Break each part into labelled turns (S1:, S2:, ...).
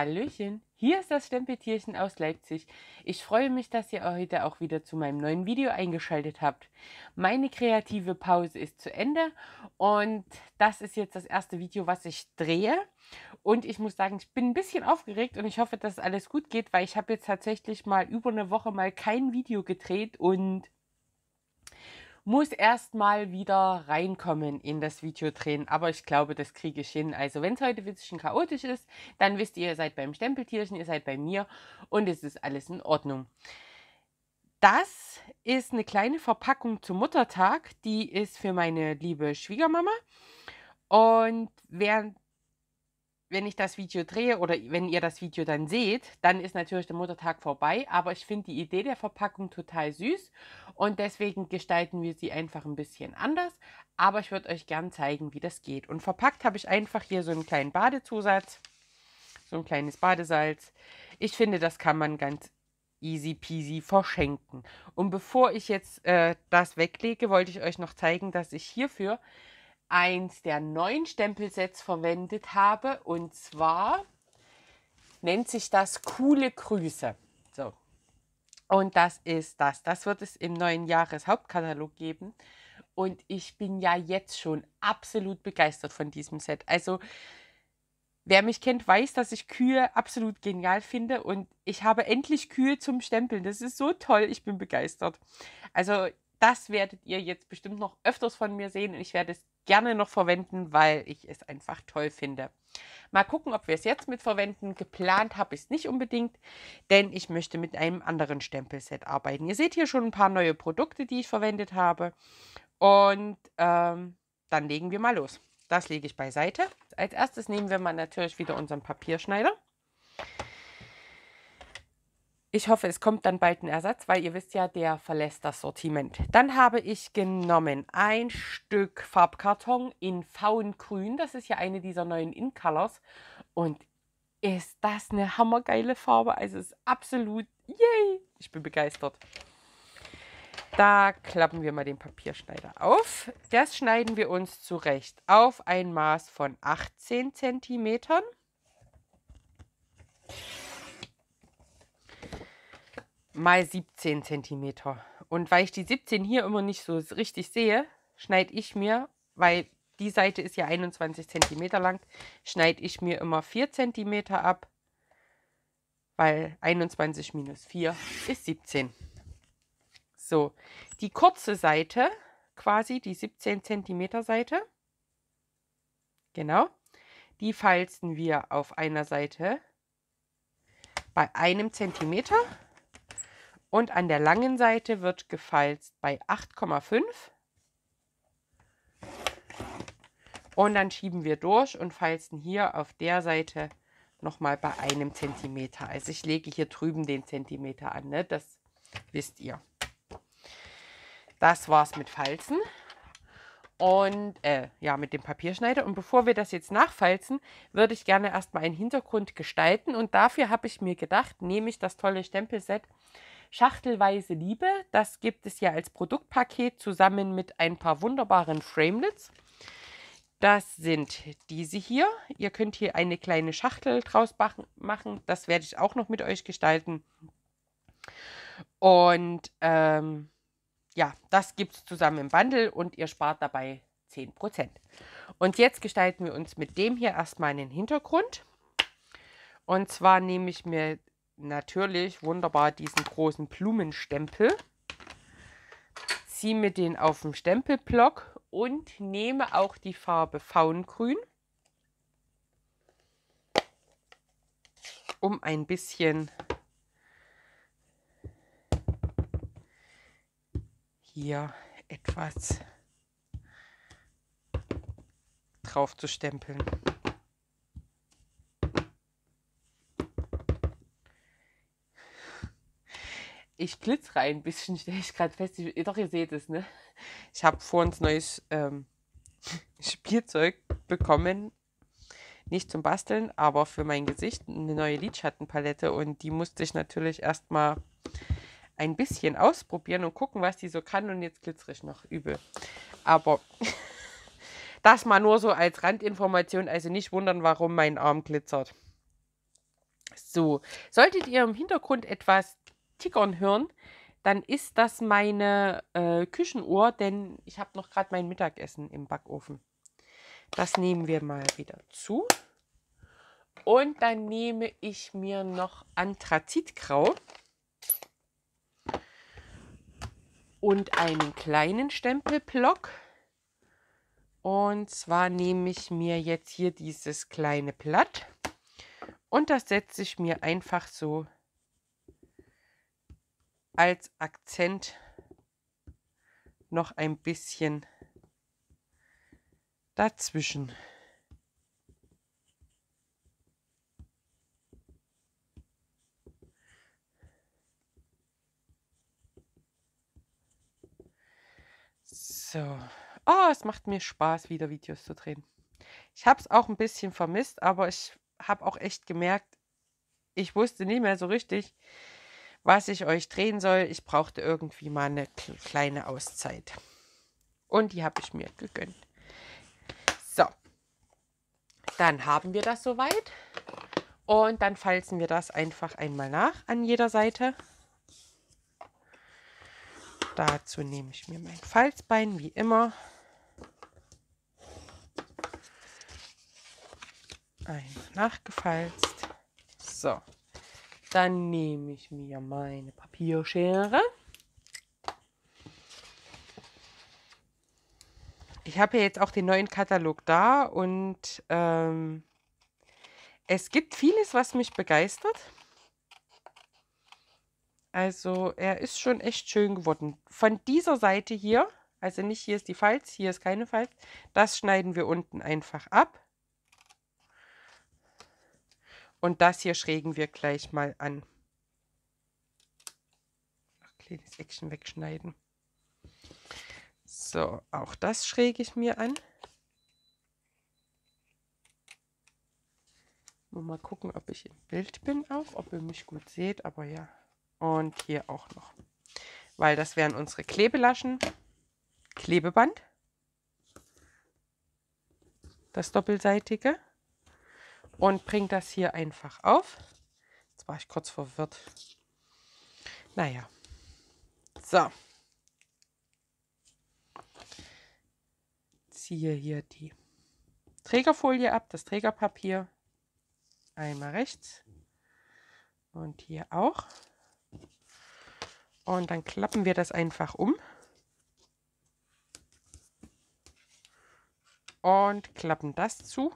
S1: Hallöchen, hier ist das Stempeltierchen aus Leipzig. Ich freue mich, dass ihr heute auch wieder zu meinem neuen Video eingeschaltet habt. Meine kreative Pause ist zu Ende und das ist jetzt das erste Video, was ich drehe. Und ich muss sagen, ich bin ein bisschen aufgeregt und ich hoffe, dass alles gut geht, weil ich habe jetzt tatsächlich mal über eine Woche mal kein Video gedreht und muss erstmal wieder reinkommen in das Video drehen, aber ich glaube, das kriege ich hin. Also wenn es heute ein bisschen chaotisch ist, dann wisst ihr, ihr seid beim Stempeltierchen, ihr seid bei mir und es ist alles in Ordnung. Das ist eine kleine Verpackung zum Muttertag, die ist für meine liebe Schwiegermama. Und während wenn ich das Video drehe oder wenn ihr das Video dann seht, dann ist natürlich der Muttertag vorbei. Aber ich finde die Idee der Verpackung total süß und deswegen gestalten wir sie einfach ein bisschen anders. Aber ich würde euch gern zeigen, wie das geht. Und verpackt habe ich einfach hier so einen kleinen Badezusatz, so ein kleines Badesalz. Ich finde, das kann man ganz easy peasy verschenken. Und bevor ich jetzt äh, das weglege, wollte ich euch noch zeigen, dass ich hierfür eins der neuen Stempelsets verwendet habe. Und zwar nennt sich das coole Grüße. So. Und das ist das. Das wird es im neuen Jahreshauptkatalog geben. Und ich bin ja jetzt schon absolut begeistert von diesem Set. Also, wer mich kennt, weiß, dass ich Kühe absolut genial finde. Und ich habe endlich Kühe zum Stempeln. Das ist so toll. Ich bin begeistert. Also, das werdet ihr jetzt bestimmt noch öfters von mir sehen. Und ich werde es gerne noch verwenden, weil ich es einfach toll finde. Mal gucken, ob wir es jetzt mit verwenden. Geplant habe ich es nicht unbedingt, denn ich möchte mit einem anderen Stempelset arbeiten. Ihr seht hier schon ein paar neue Produkte, die ich verwendet habe. Und ähm, dann legen wir mal los. Das lege ich beiseite. Als erstes nehmen wir mal natürlich wieder unseren Papierschneider. Ich hoffe, es kommt dann bald ein Ersatz, weil ihr wisst ja, der verlässt das Sortiment. Dann habe ich genommen ein Stück Farbkarton in Faungrün. Das ist ja eine dieser neuen In-Colors. Und ist das eine hammergeile Farbe. Also ist absolut, yay, ich bin begeistert. Da klappen wir mal den Papierschneider auf. Das schneiden wir uns zurecht auf ein Maß von 18 cm mal 17 cm. Und weil ich die 17 hier immer nicht so richtig sehe, schneide ich mir, weil die Seite ist ja 21 cm lang, schneide ich mir immer 4 cm ab, weil 21 minus 4 ist 17. So, die kurze Seite, quasi die 17 cm Seite, genau, die falzen wir auf einer Seite bei einem Zentimeter und an der langen Seite wird gefalzt bei 8,5. Und dann schieben wir durch und falzen hier auf der Seite nochmal bei einem Zentimeter. Also ich lege hier drüben den Zentimeter an, ne? das wisst ihr. Das war's mit Falzen. Und äh, ja, mit dem Papierschneider. Und bevor wir das jetzt nachfalzen, würde ich gerne erstmal einen Hintergrund gestalten. Und dafür habe ich mir gedacht, nehme ich das tolle Stempelset Schachtelweise Liebe, das gibt es ja als Produktpaket zusammen mit ein paar wunderbaren Framelits. Das sind diese hier. Ihr könnt hier eine kleine Schachtel draus machen. Das werde ich auch noch mit euch gestalten. Und ähm, ja, das gibt es zusammen im Bundle und ihr spart dabei 10%. Und jetzt gestalten wir uns mit dem hier erstmal einen Hintergrund. Und zwar nehme ich mir natürlich wunderbar diesen großen Blumenstempel. Ziehe mir den auf den Stempelblock und nehme auch die Farbe Faungrün, um ein bisschen hier etwas drauf zu stempeln. Ich glitzere ein bisschen, stelle ich gerade fest. Ich, doch, ihr seht es, ne? Ich habe vor uns neues ähm, Spielzeug bekommen. Nicht zum Basteln, aber für mein Gesicht eine neue Lidschattenpalette. Und die musste ich natürlich erstmal ein bisschen ausprobieren und gucken, was die so kann. Und jetzt glitzere ich noch übel. Aber das mal nur so als Randinformation. Also nicht wundern, warum mein Arm glitzert. So, solltet ihr im Hintergrund etwas Tickern hören, dann ist das meine äh, Küchenuhr, denn ich habe noch gerade mein Mittagessen im Backofen. Das nehmen wir mal wieder zu. Und dann nehme ich mir noch Anthrazitgrau und einen kleinen Stempelblock. Und zwar nehme ich mir jetzt hier dieses kleine Blatt und das setze ich mir einfach so als Akzent noch ein bisschen dazwischen. So. Oh, es macht mir Spaß, wieder Videos zu drehen. Ich habe es auch ein bisschen vermisst, aber ich habe auch echt gemerkt, ich wusste nicht mehr so richtig, was ich euch drehen soll. Ich brauchte irgendwie mal eine kleine Auszeit. Und die habe ich mir gegönnt. So, dann haben wir das soweit. Und dann falzen wir das einfach einmal nach an jeder Seite. Dazu nehme ich mir mein Falzbein, wie immer. Einmal nachgefalzt. So. Dann nehme ich mir meine Papierschere. Ich habe ja jetzt auch den neuen Katalog da und ähm, es gibt vieles, was mich begeistert. Also er ist schon echt schön geworden. Von dieser Seite hier, also nicht hier ist die Falz, hier ist keine Falz, das schneiden wir unten einfach ab. Und das hier schrägen wir gleich mal an. Ach, kleines Eckchen wegschneiden. So, auch das schräge ich mir an. Nur mal gucken, ob ich im Bild bin auch, ob ihr mich gut seht, aber ja. Und hier auch noch. Weil das wären unsere Klebelaschen. Klebeband. Das doppelseitige und bringe das hier einfach auf. Jetzt war ich kurz verwirrt. Naja. So. Ziehe hier die Trägerfolie ab, das Trägerpapier. Einmal rechts und hier auch. Und dann klappen wir das einfach um. Und klappen das zu.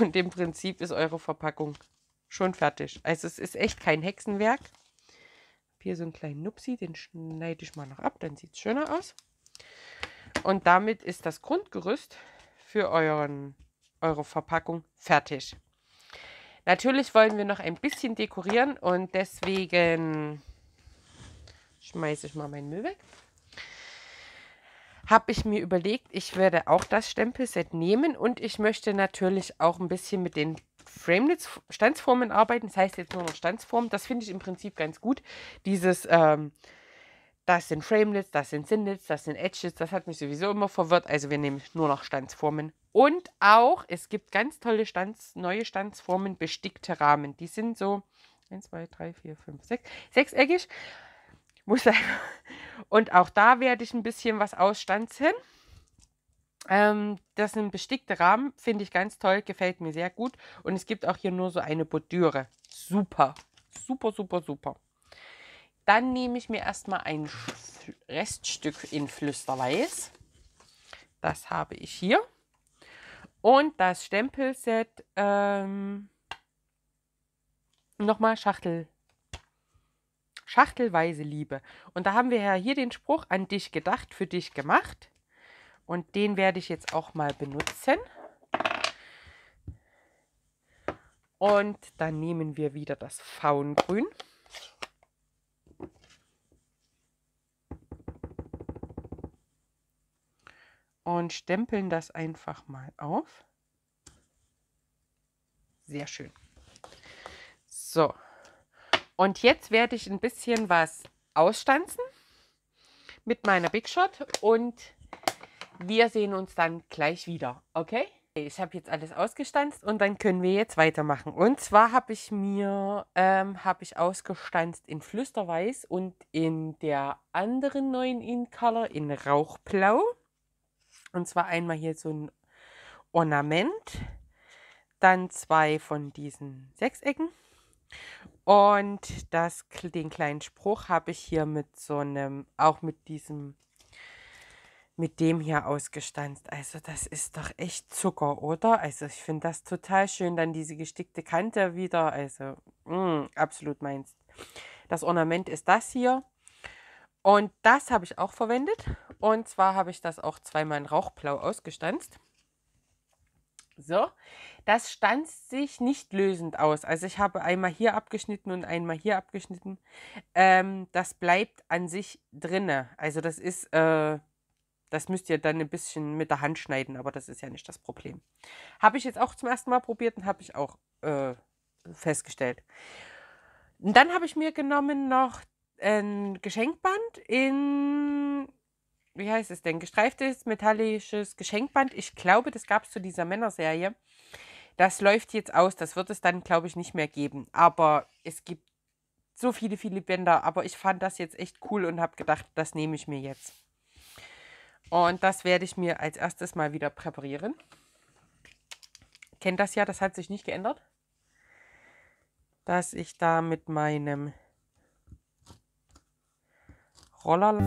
S1: Und im Prinzip ist eure Verpackung schon fertig. Also es ist echt kein Hexenwerk. hier so einen kleinen Nupsi, den schneide ich mal noch ab, dann sieht es schöner aus. Und damit ist das Grundgerüst für euren, eure Verpackung fertig. Natürlich wollen wir noch ein bisschen dekorieren und deswegen schmeiße ich mal meinen Müll weg habe ich mir überlegt, ich werde auch das Stempelset nehmen und ich möchte natürlich auch ein bisschen mit den Framelits-Stanzformen arbeiten. Das heißt jetzt nur noch Stanzformen. Das finde ich im Prinzip ganz gut. Dieses, ähm, das sind Framelits, das sind Sinlits, das sind Edges. Das hat mich sowieso immer verwirrt. Also wir nehmen nur noch Stanzformen. Und auch, es gibt ganz tolle Stanz, neue Stanzformen, bestickte Rahmen. Die sind so 1, 2, 3, 4, 5, 6, sechseckig. Muss einfach. Und auch da werde ich ein bisschen was ausstanzen. Ähm, das sind bestickte Rahmen, finde ich ganz toll, gefällt mir sehr gut. Und es gibt auch hier nur so eine Bordüre. Super, super, super, super. Dann nehme ich mir erstmal ein Reststück in Flüsterweiß. Das habe ich hier. Und das Stempelset, ähm, nochmal Schachtel Schachtelweise Liebe. Und da haben wir ja hier den Spruch an dich gedacht, für dich gemacht. Und den werde ich jetzt auch mal benutzen. Und dann nehmen wir wieder das Faungrün. Und stempeln das einfach mal auf. Sehr schön. So. Und jetzt werde ich ein bisschen was ausstanzen mit meiner Big Shot und wir sehen uns dann gleich wieder, okay? Ich habe jetzt alles ausgestanzt und dann können wir jetzt weitermachen. Und zwar habe ich mir, ähm, habe ich ausgestanzt in Flüsterweiß und in der anderen neuen In Color in Rauchblau. Und zwar einmal hier so ein Ornament, dann zwei von diesen Sechsecken und das, den kleinen Spruch habe ich hier mit so einem, auch mit diesem, mit dem hier ausgestanzt. Also das ist doch echt Zucker, oder? Also ich finde das total schön. Dann diese gestickte Kante wieder. Also mh, mm, absolut meins. Das Ornament ist das hier. Und das habe ich auch verwendet. Und zwar habe ich das auch zweimal in Rauchblau ausgestanzt. So, das stand sich nicht lösend aus. Also ich habe einmal hier abgeschnitten und einmal hier abgeschnitten. Ähm, das bleibt an sich drinne. Also das ist, äh, das müsst ihr dann ein bisschen mit der Hand schneiden, aber das ist ja nicht das Problem. Habe ich jetzt auch zum ersten Mal probiert und habe ich auch äh, festgestellt. Und dann habe ich mir genommen noch ein Geschenkband in wie heißt es denn, gestreiftes metallisches Geschenkband. Ich glaube, das gab es zu dieser Männerserie. Das läuft jetzt aus. Das wird es dann, glaube ich, nicht mehr geben. Aber es gibt so viele, viele Bänder. Aber ich fand das jetzt echt cool und habe gedacht, das nehme ich mir jetzt. Und das werde ich mir als erstes mal wieder präparieren. Kennt das ja, das hat sich nicht geändert. Dass ich da mit meinem Roller...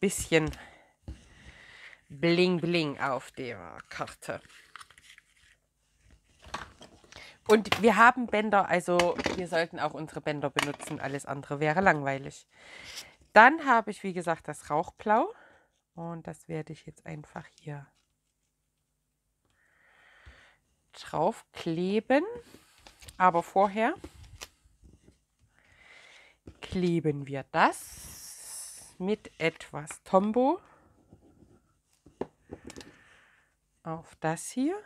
S1: bisschen Bling Bling auf der Karte. Und wir haben Bänder, also wir sollten auch unsere Bänder benutzen. Alles andere wäre langweilig. Dann habe ich, wie gesagt, das Rauchblau. Und das werde ich jetzt einfach hier draufkleben. Aber vorher kleben wir das mit etwas Tombo auf das hier.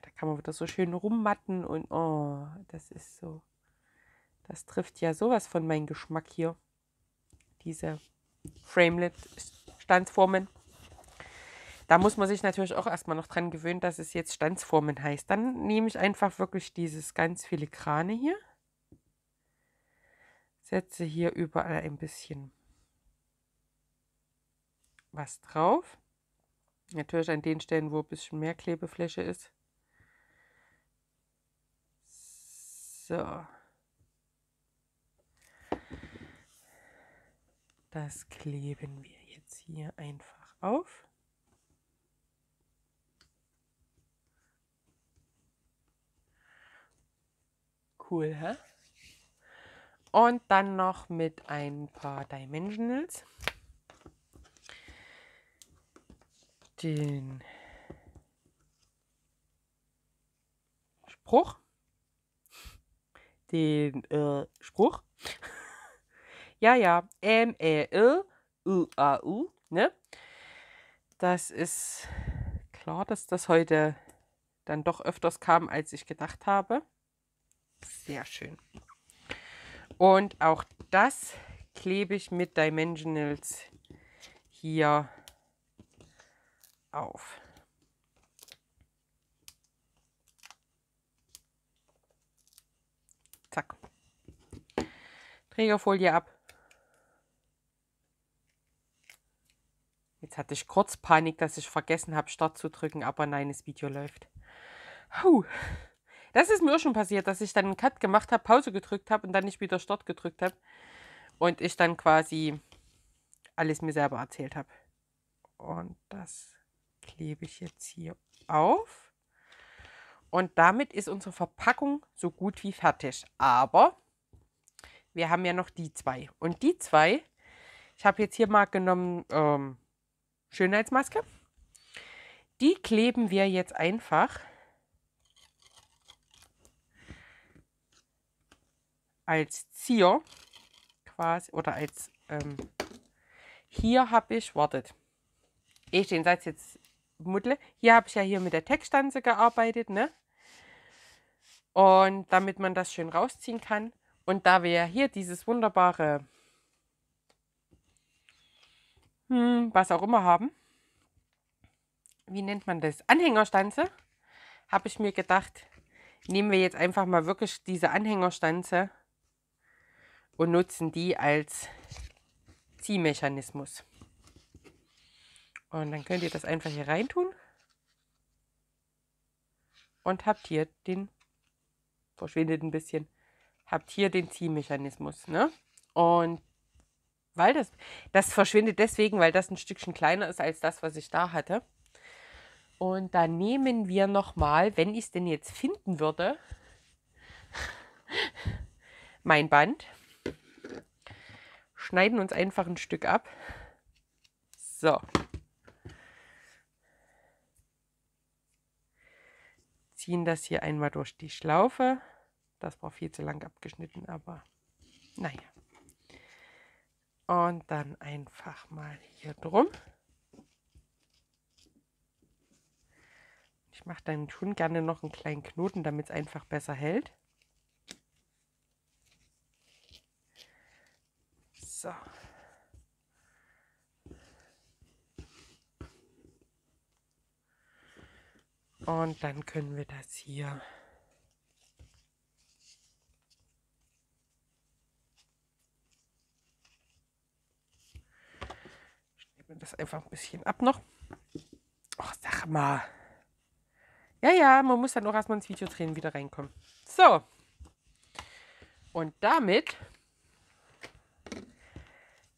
S1: Da kann man das so schön rummatten und oh, das ist so. Das trifft ja sowas von meinem Geschmack hier. Diese Framelit-Standsformen. Da muss man sich natürlich auch erstmal noch dran gewöhnen, dass es jetzt Standsformen heißt. Dann nehme ich einfach wirklich dieses ganz filigrane hier. Setze hier überall ein bisschen was drauf. Natürlich an den Stellen, wo ein bisschen mehr Klebefläche ist. So. Das kleben wir jetzt hier einfach auf. Cool, hä? Und dann noch mit ein paar Dimensionals. den Spruch. Den äh, Spruch. ja, ja. M, E, L, U, A, U. Ne? Das ist klar, dass das heute dann doch öfters kam, als ich gedacht habe. Sehr schön. Und auch das klebe ich mit Dimensionals hier auf. Zack. Trägerfolie ab. Jetzt hatte ich kurz Panik, dass ich vergessen habe, Start zu drücken, aber nein, das Video läuft. Huh. Das ist mir auch schon passiert, dass ich dann einen Cut gemacht habe, Pause gedrückt habe und dann nicht wieder Start gedrückt habe. Und ich dann quasi alles mir selber erzählt habe. Und das klebe ich jetzt hier auf. Und damit ist unsere Verpackung so gut wie fertig. Aber wir haben ja noch die zwei. Und die zwei, ich habe jetzt hier mal genommen ähm, Schönheitsmaske. Die kleben wir jetzt einfach als Zier quasi oder als ähm, hier habe ich, wartet, ich den Satz jetzt Muddle. Hier habe ich ja hier mit der Textstanze gearbeitet, ne? Und damit man das schön rausziehen kann. Und da wir ja hier dieses wunderbare, hm, was auch immer haben, wie nennt man das? Anhängerstanze, habe ich mir gedacht, nehmen wir jetzt einfach mal wirklich diese Anhängerstanze und nutzen die als Ziehmechanismus. Und dann könnt ihr das einfach hier reintun. Und habt hier den, verschwindet ein bisschen, habt hier den Ziehmechanismus. Ne? Und weil das, das verschwindet deswegen, weil das ein Stückchen kleiner ist als das, was ich da hatte. Und dann nehmen wir nochmal, wenn ich es denn jetzt finden würde, mein Band, schneiden uns einfach ein Stück ab. So. ziehen das hier einmal durch die Schlaufe. Das war viel zu lang abgeschnitten, aber naja. Und dann einfach mal hier drum. Ich mache dann schon gerne noch einen kleinen Knoten, damit es einfach besser hält. So. Und dann können wir das hier das einfach ein bisschen ab noch. Ach, sag mal. Ja, ja, man muss dann auch erstmal ins Video drehen, wieder reinkommen. So. Und damit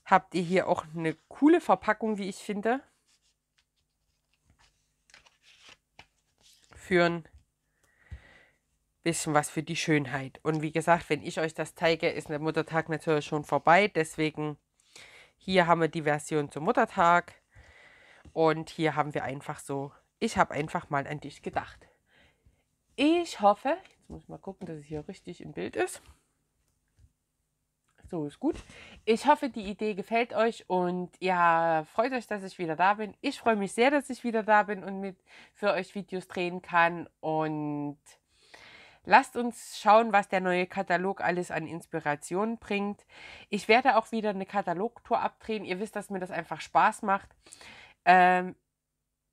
S1: habt ihr hier auch eine coole Verpackung, wie ich finde. führen. Bisschen was für die Schönheit. Und wie gesagt, wenn ich euch das zeige, ist der Muttertag natürlich schon vorbei. Deswegen hier haben wir die Version zum Muttertag. Und hier haben wir einfach so, ich habe einfach mal an dich gedacht. Ich hoffe, jetzt muss ich mal gucken, dass es hier richtig im Bild ist. So ist gut. Ich hoffe, die Idee gefällt euch und ja, freut euch, dass ich wieder da bin. Ich freue mich sehr, dass ich wieder da bin und mit für euch Videos drehen kann. Und lasst uns schauen, was der neue Katalog alles an Inspiration bringt. Ich werde auch wieder eine Katalogtour abdrehen. Ihr wisst, dass mir das einfach Spaß macht. Ähm,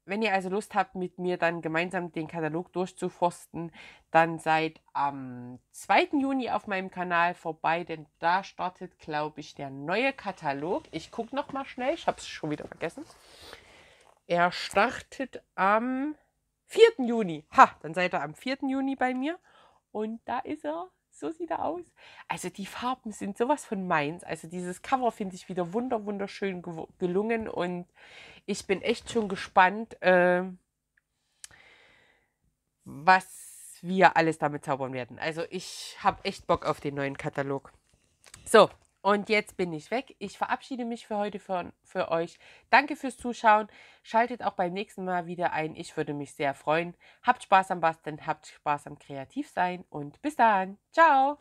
S1: wenn ihr also Lust habt, mit mir dann gemeinsam den Katalog durchzuforsten, dann seid am 2. Juni auf meinem Kanal vorbei, denn da startet, glaube ich, der neue Katalog. Ich gucke nochmal schnell, ich habe es schon wieder vergessen. Er startet am 4. Juni. Ha, dann seid ihr am 4. Juni bei mir. Und da ist er. So sieht er aus. Also die Farben sind sowas von meins. Also dieses Cover finde ich wieder wunder wunderschön gelungen und ich bin echt schon gespannt, äh, was wir alles damit zaubern werden. Also ich habe echt Bock auf den neuen Katalog. So, und jetzt bin ich weg. Ich verabschiede mich für heute für, für euch. Danke fürs Zuschauen. Schaltet auch beim nächsten Mal wieder ein. Ich würde mich sehr freuen. Habt Spaß am Basteln, habt Spaß am Kreativsein und bis dann. Ciao.